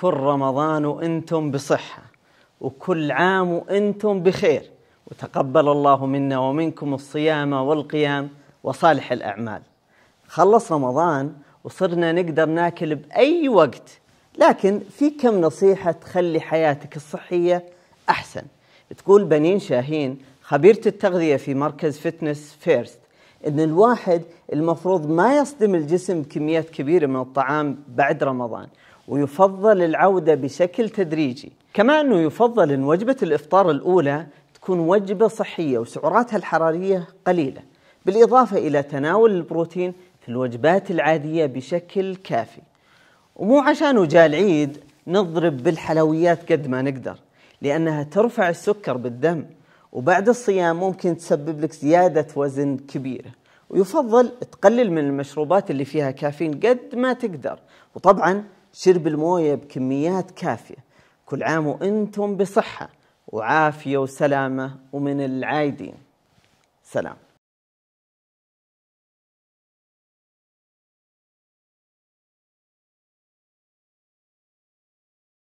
كل رمضان وانتم بصحه وكل عام وانتم بخير وتقبل الله منا ومنكم الصيام والقيام وصالح الاعمال خلص رمضان وصرنا نقدر ناكل باي وقت لكن في كم نصيحه تخلي حياتك الصحيه احسن تقول بنين شاهين خبيره التغذيه في مركز فتنس فيرست ان الواحد المفروض ما يصدم الجسم كميات كبيره من الطعام بعد رمضان ويفضل العودة بشكل تدريجي كما أنه يفضل أن وجبة الإفطار الأولى تكون وجبة صحية وسعراتها الحرارية قليلة بالإضافة إلى تناول البروتين في الوجبات العادية بشكل كافي ومو عشان وجاء العيد نضرب بالحلويات قد ما نقدر لأنها ترفع السكر بالدم وبعد الصيام ممكن تسبب لك زيادة وزن كبيرة ويفضل تقلل من المشروبات اللي فيها كافيين قد ما تقدر وطبعا شرب المويه بكميات كافيه كل عام وانتم بصحه وعافيه وسلامه ومن العايدين سلام